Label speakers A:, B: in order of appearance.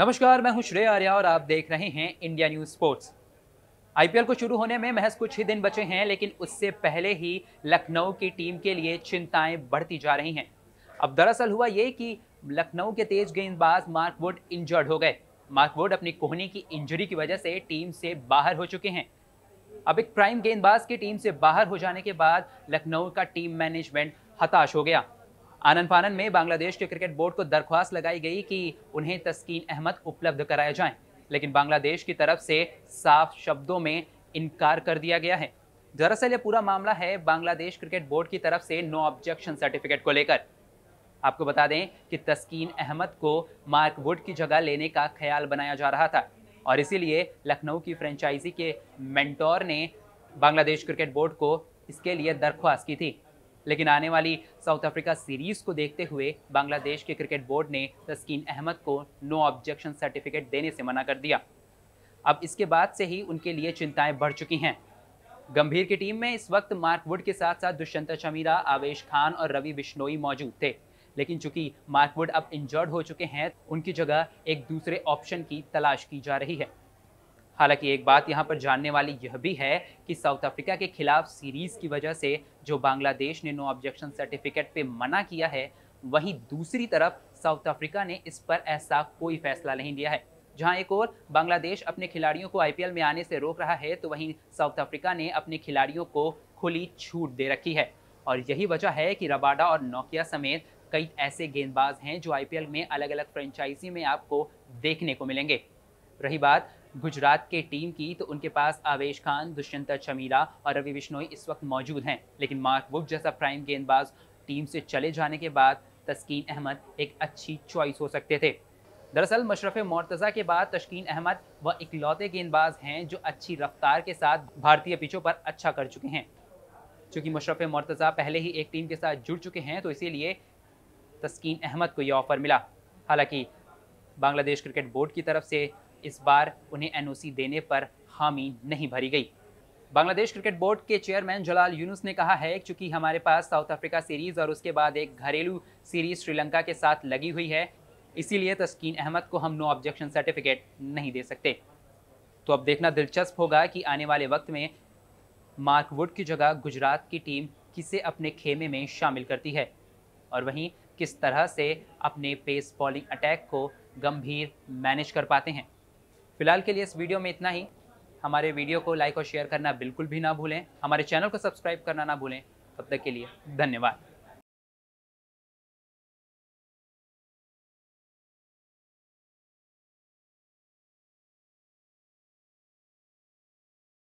A: नमस्कार मैं हूं श्रेय आर्या और आप देख रहे हैं इंडिया न्यूज स्पोर्ट्स आईपीएल को शुरू होने में महज कुछ ही दिन बचे हैं लेकिन उससे पहले ही लखनऊ की टीम के लिए चिंताएं बढ़ती जा रही हैं अब दरअसल हुआ ये कि लखनऊ के तेज गेंदबाज मार्क वुड इंजर्ड हो गए मार्क वुड अपनी कोहनी की इंजरी की वजह से टीम से बाहर हो चुके हैं अब एक प्राइम गेंदबाज की टीम से बाहर हो जाने के बाद लखनऊ का टीम मैनेजमेंट हताश हो गया आनन फानन में बांग्लादेश के क्रिकेट बोर्ड को दरख्वास्त लगाई गई कि उन्हें तस्कीन अहमद उपलब्ध कराए जाएं, लेकिन बांग्लादेश की तरफ से साफ शब्दों में इनकार कर दिया गया है दरअसल यह पूरा मामला है बांग्लादेश क्रिकेट बोर्ड की तरफ से नो ऑब्जेक्शन सर्टिफिकेट को लेकर आपको बता दें कि तस्कीन अहमद को मार्क वुड की जगह लेने का ख्याल बनाया जा रहा था और इसीलिए लखनऊ की फ्रेंचाइजी के मेंटोर ने बांग्लादेश क्रिकेट बोर्ड को इसके लिए दरख्वास्त की थी लेकिन आने वाली साउथ अफ्रीका सीरीज को देखते हुए बांग्लादेश के क्रिकेट बोर्ड ने तस्कीन अहमद को नो ऑब्जेक्शन सर्टिफिकेट देने से मना कर दिया अब इसके बाद से ही उनके लिए चिंताएं बढ़ चुकी हैं गंभीर की टीम में इस वक्त मार्क वुड के साथ साथ दुष्यंत चमीरा आवेश खान और रवि बिश्नोई मौजूद थे लेकिन चूंकि मार्क वुड अब इंजर्ड हो चुके हैं उनकी जगह एक दूसरे ऑप्शन की तलाश की जा रही है हालांकि एक बात यहाँ पर जानने वाली यह भी है कि साउथ अफ्रीका के खिलाफ सीरीज की वजह से जो बांग्लादेश ने नो ऑब्जेक्शन सर्टिफिकेट पे मना किया है वहीं दूसरी तरफ साउथ अफ्रीका ने इस पर ऐसा कोई फैसला नहीं लिया है जहां एक और बांग्लादेश अपने खिलाड़ियों को आईपीएल में आने से रोक रहा है तो वहीं साउथ अफ्रीका ने अपने खिलाड़ियों को खुली छूट दे रखी है और यही वजह है कि रबाडा और नोकिया समेत कई ऐसे गेंदबाज हैं जो आईपीएल में अलग अलग फ्रेंचाइजी में आपको देखने को मिलेंगे रही बात गुजरात के टीम की तो उनके पास आवेश खान दुष्यंत चमीला और रवि बिश्नोई इस वक्त मौजूद हैं लेकिन मार्क वुक जैसा प्राइम गेंदबाज टीम से चले जाने के बाद तस्कीन अहमद एक अच्छी चॉइस हो सकते थे दरअसल मशरफ मोर्तज़ा के बाद तश्कीन अहमद व इकलौते गेंदबाज हैं जो अच्छी रफ्तार के साथ भारतीय पिचों पर अच्छा कर चुके हैं चूँकि मशरफ मोर्तज़ा पहले ही एक टीम के साथ जुड़ चुके हैं तो इसीलिए तस्कीन अहमद को ये ऑफ़र मिला हालांकि बांग्लादेश क्रिकेट बोर्ड की तरफ से इस बार उन्हें एनओसी देने पर हामी नहीं भरी गई बांग्लादेश क्रिकेट बोर्ड के चेयरमैन जलाल यूनुस ने कहा है क्योंकि हमारे पास साउथ अफ्रीका सीरीज और उसके बाद एक घरेलू सीरीज श्रीलंका के साथ लगी हुई है इसीलिए तस्कीन अहमद को हम नो ऑब्जेक्शन सर्टिफिकेट नहीं दे सकते तो अब देखना दिलचस्प होगा कि आने वाले वक्त में मार्क वुड की जगह गुजरात की टीम किसे अपने खेमे में शामिल करती है और वहीं किस तरह से अपने पेस बॉलिंग अटैक को गंभीर मैनेज कर पाते हैं फिलहाल के लिए इस वीडियो में इतना ही हमारे वीडियो को लाइक और शेयर करना बिल्कुल भी ना भूलें हमारे चैनल को सब्सक्राइब करना ना भूलें तब तक के लिए धन्यवाद